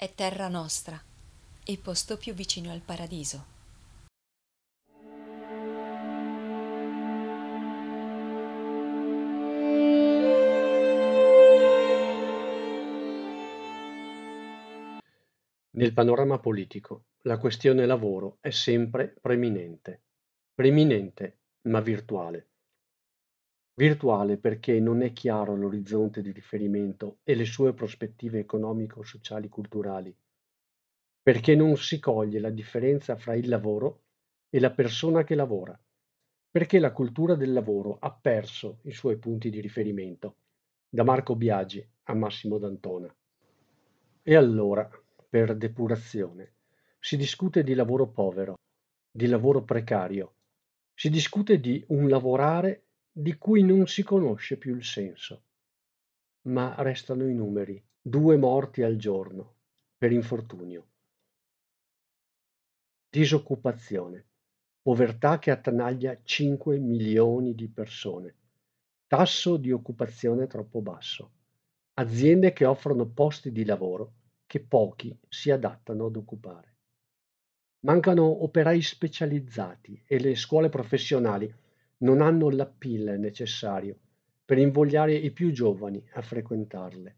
è terra nostra, il posto più vicino al paradiso. Nel panorama politico la questione lavoro è sempre preminente, preminente ma virtuale. Virtuale perché non è chiaro l'orizzonte di riferimento e le sue prospettive economico-sociali-culturali, perché non si coglie la differenza fra il lavoro e la persona che lavora, perché la cultura del lavoro ha perso i suoi punti di riferimento, da Marco Biagi a Massimo D'Antona. E allora, per depurazione, si discute di lavoro povero, di lavoro precario, si discute di un lavorare di cui non si conosce più il senso. Ma restano i numeri, due morti al giorno, per infortunio. Disoccupazione, povertà che attanaglia 5 milioni di persone, tasso di occupazione troppo basso, aziende che offrono posti di lavoro che pochi si adattano ad occupare. Mancano operai specializzati e le scuole professionali non hanno l'appeal necessario per invogliare i più giovani a frequentarle.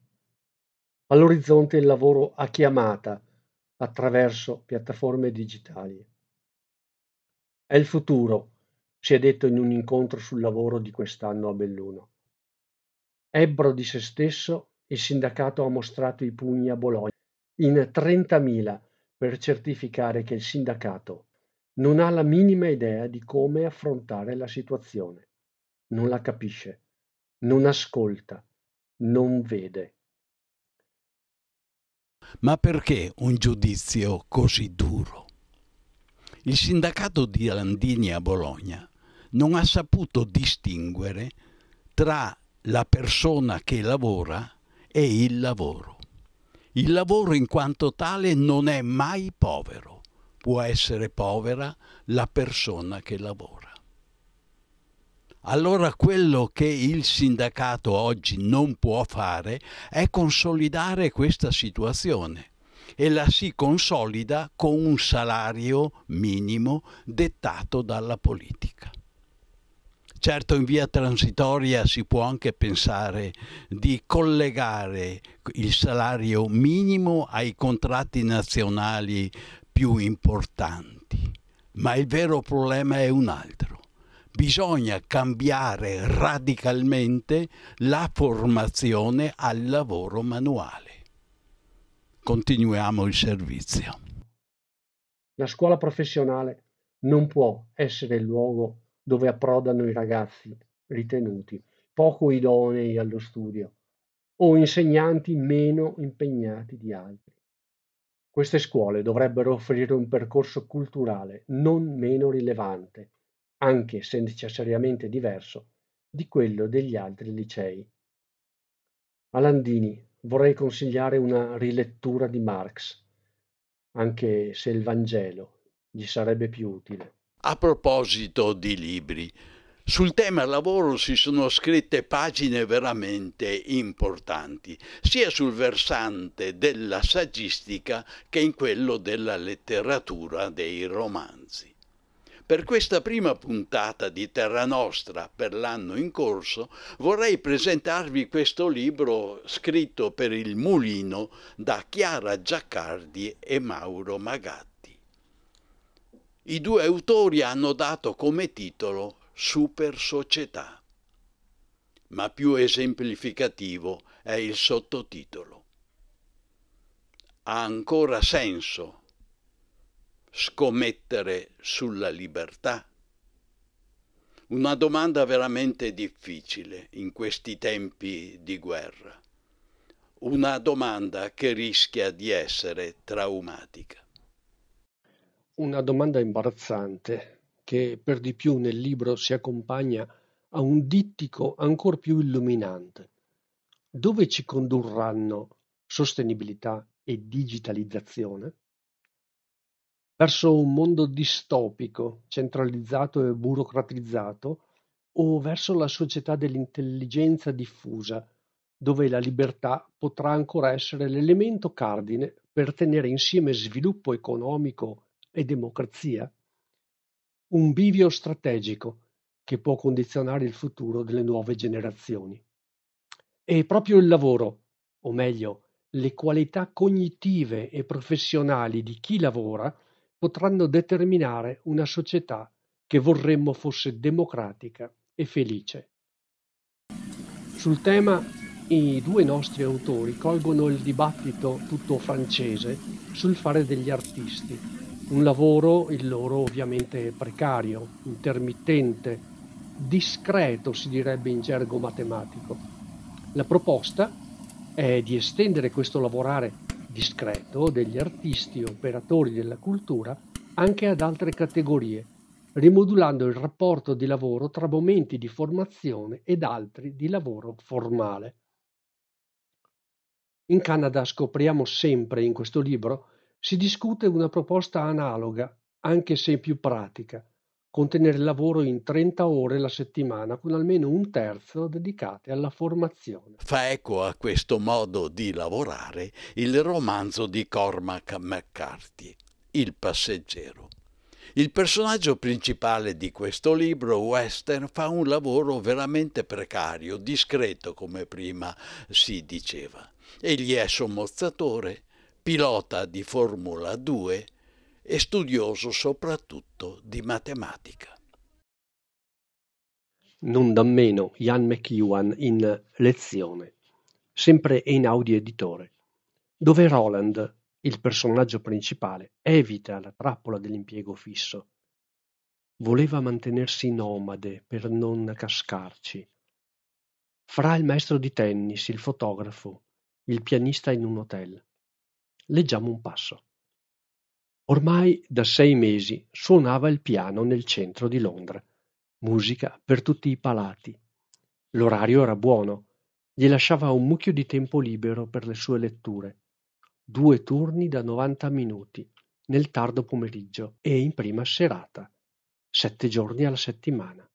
All'orizzonte il lavoro a chiamata attraverso piattaforme digitali. È il futuro, si è detto in un incontro sul lavoro di quest'anno a Belluno. Ebbro di se stesso, il sindacato ha mostrato i pugni a Bologna in 30.000 per certificare che il sindacato non ha la minima idea di come affrontare la situazione. Non la capisce. Non ascolta. Non vede. Ma perché un giudizio così duro? Il sindacato di Landini a Bologna non ha saputo distinguere tra la persona che lavora e il lavoro. Il lavoro in quanto tale non è mai povero può essere povera la persona che lavora. Allora quello che il sindacato oggi non può fare è consolidare questa situazione e la si consolida con un salario minimo dettato dalla politica. Certo in via transitoria si può anche pensare di collegare il salario minimo ai contratti nazionali più importanti, ma il vero problema è un altro. Bisogna cambiare radicalmente la formazione al lavoro manuale. Continuiamo il servizio. La scuola professionale non può essere il luogo dove approdano i ragazzi ritenuti poco idonei allo studio o insegnanti meno impegnati di altri. Queste scuole dovrebbero offrire un percorso culturale non meno rilevante, anche se necessariamente diverso, di quello degli altri licei. A Landini vorrei consigliare una rilettura di Marx, anche se il Vangelo gli sarebbe più utile. A proposito di libri, sul tema lavoro si sono scritte pagine veramente importanti, sia sul versante della saggistica che in quello della letteratura dei romanzi. Per questa prima puntata di Terra Nostra per l'anno in corso vorrei presentarvi questo libro scritto per il Mulino da Chiara Giaccardi e Mauro Magatti. I due autori hanno dato come titolo super società. Ma più esemplificativo è il sottotitolo. Ha ancora senso scommettere sulla libertà? Una domanda veramente difficile in questi tempi di guerra. Una domanda che rischia di essere traumatica. Una domanda imbarazzante, che per di più nel libro si accompagna a un dittico ancor più illuminante. Dove ci condurranno sostenibilità e digitalizzazione? Verso un mondo distopico, centralizzato e burocratizzato, o verso la società dell'intelligenza diffusa, dove la libertà potrà ancora essere l'elemento cardine per tenere insieme sviluppo economico e democrazia? Un bivio strategico che può condizionare il futuro delle nuove generazioni. E proprio il lavoro, o meglio, le qualità cognitive e professionali di chi lavora potranno determinare una società che vorremmo fosse democratica e felice. Sul tema i due nostri autori colgono il dibattito tutto francese sul fare degli artisti un lavoro, il loro ovviamente precario, intermittente, discreto si direbbe in gergo matematico. La proposta è di estendere questo lavorare discreto degli artisti operatori della cultura anche ad altre categorie, rimodulando il rapporto di lavoro tra momenti di formazione ed altri di lavoro formale. In Canada scopriamo sempre in questo libro si discute una proposta analoga, anche se più pratica: contenere lavoro in 30 ore la settimana con almeno un terzo dedicate alla formazione. Fa eco a questo modo di lavorare il romanzo di Cormac McCarthy, Il passeggero. Il personaggio principale di questo libro, Western, fa un lavoro veramente precario, discreto come prima si diceva. Egli è sommozzatore, pilota di Formula 2 e studioso soprattutto di matematica. Non da meno Jan McEwan in Lezione, sempre in Audi Editore, dove Roland, il personaggio principale, evita la trappola dell'impiego fisso. Voleva mantenersi nomade per non cascarci. Fra il maestro di tennis, il fotografo, il pianista in un hotel, Leggiamo un passo. Ormai da sei mesi suonava il piano nel centro di Londra. Musica per tutti i palati. L'orario era buono. Gli lasciava un mucchio di tempo libero per le sue letture. Due turni da 90 minuti, nel tardo pomeriggio e in prima serata. Sette giorni alla settimana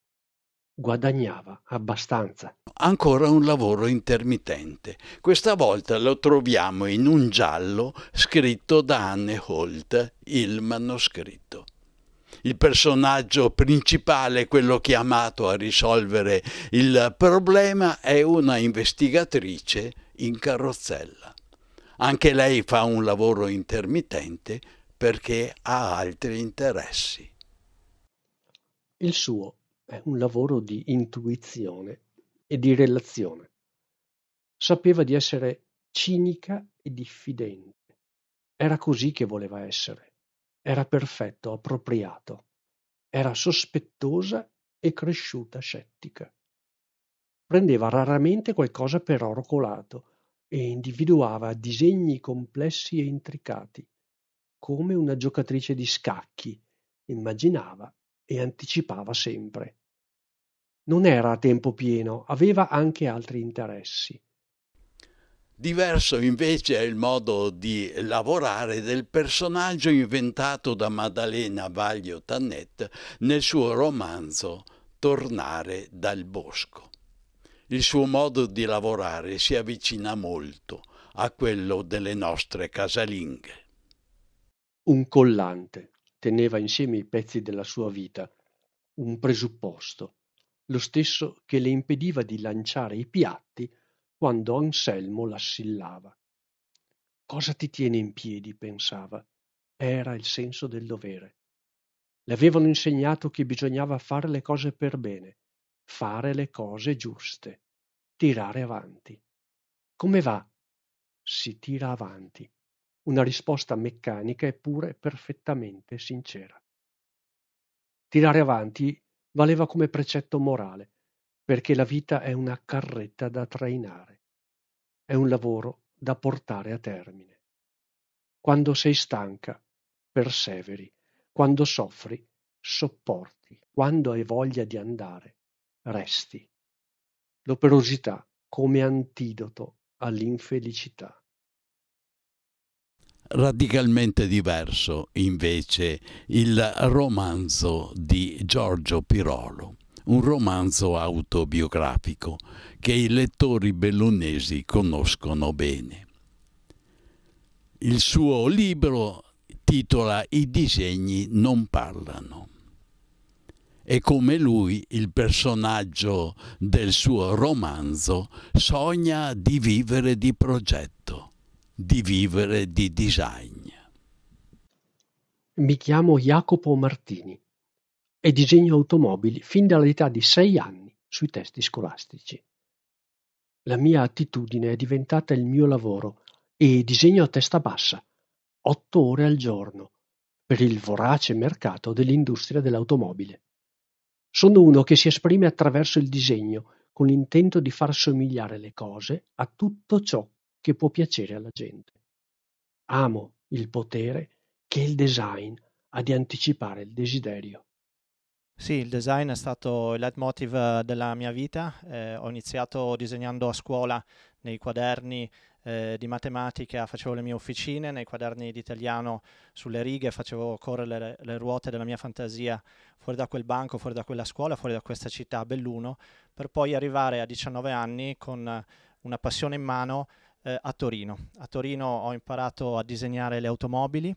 guadagnava abbastanza. Ancora un lavoro intermittente. Questa volta lo troviamo in un giallo scritto da Anne Holt, il manoscritto. Il personaggio principale, quello chiamato a risolvere il problema, è una investigatrice in carrozzella. Anche lei fa un lavoro intermittente perché ha altri interessi. Il suo è un lavoro di intuizione e di relazione. Sapeva di essere cinica e diffidente. Era così che voleva essere. Era perfetto, appropriato. Era sospettosa e cresciuta scettica. Prendeva raramente qualcosa per oro colato e individuava disegni complessi e intricati. Come una giocatrice di scacchi, immaginava e anticipava sempre. Non era a tempo pieno, aveva anche altri interessi. Diverso invece è il modo di lavorare del personaggio inventato da Maddalena Vaglio Tannet nel suo romanzo Tornare dal bosco. Il suo modo di lavorare si avvicina molto a quello delle nostre casalinghe. Un collante teneva insieme i pezzi della sua vita, un presupposto, lo stesso che le impediva di lanciare i piatti quando Anselmo l'assillava. Cosa ti tiene in piedi? pensava. Era il senso del dovere. Le avevano insegnato che bisognava fare le cose per bene, fare le cose giuste, tirare avanti. Come va? Si tira avanti. Una risposta meccanica eppure perfettamente sincera. Tirare avanti valeva come precetto morale, perché la vita è una carretta da trainare, è un lavoro da portare a termine. Quando sei stanca, perseveri, quando soffri, sopporti, quando hai voglia di andare, resti. L'operosità come antidoto all'infelicità. Radicalmente diverso invece il romanzo di Giorgio Pirolo, un romanzo autobiografico che i lettori bellunesi conoscono bene. Il suo libro titola I disegni non parlano e come lui il personaggio del suo romanzo sogna di vivere di progetto di vivere di design. Mi chiamo Jacopo Martini e disegno automobili fin dall'età di sei anni sui testi scolastici. La mia attitudine è diventata il mio lavoro e disegno a testa bassa, otto ore al giorno, per il vorace mercato dell'industria dell'automobile. Sono uno che si esprime attraverso il disegno con l'intento di far somigliare le cose a tutto ciò che può piacere alla gente. Amo il potere che il design ha di anticipare il desiderio. Sì, il design è stato il leitmotiv eh, della mia vita. Eh, ho iniziato disegnando a scuola nei quaderni eh, di matematica, facevo le mie officine, nei quaderni di italiano sulle righe facevo correre le, le, ruote della mia fantasia fuori da quel banco, fuori da quella scuola, fuori da questa città, Belluno, per poi arrivare a 19 anni con una passione in mano eh, a Torino. A Torino ho imparato a disegnare le automobili,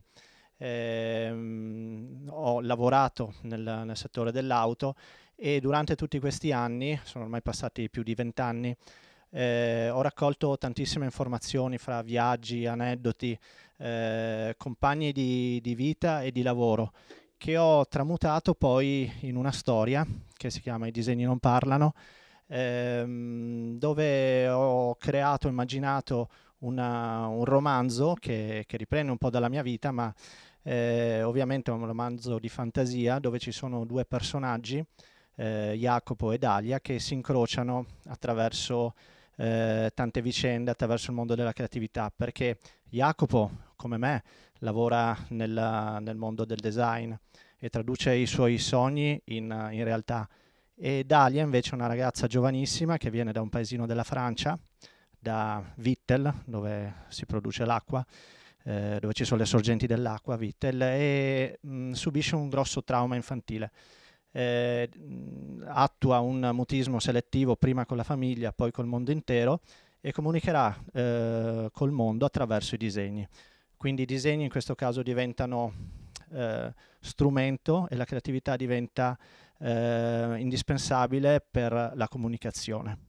ehm, ho lavorato nel, nel settore dell'auto e durante tutti questi anni, sono ormai passati più di vent'anni, eh, ho raccolto tantissime informazioni fra viaggi, aneddoti, eh, compagni di, di, vita e di lavoro che ho tramutato poi in una storia che si chiama I disegni non parlano ehm, dove ho creato, immaginato una, un romanzo che, che, riprende un po' dalla mia vita, ma eh, ovviamente è un romanzo di fantasia dove ci sono due personaggi, eh, Jacopo e Dalia, che si incrociano attraverso eh, tante vicende, attraverso il mondo della creatività, perché Jacopo, come me, lavora nella, nel mondo del design e traduce i suoi sogni in, in realtà e Dalia invece è una ragazza giovanissima che viene da un paesino della Francia, da Vittel, dove si produce l'acqua, eh, dove ci sono le sorgenti dell'acqua, Vittel, e mh, subisce un grosso trauma infantile. Eh, attua un mutismo selettivo prima con la famiglia, poi col mondo intero e comunicherà eh, col mondo attraverso i disegni. Quindi i disegni in questo caso diventano eh, strumento e la creatività diventa eh, indispensabile per la comunicazione.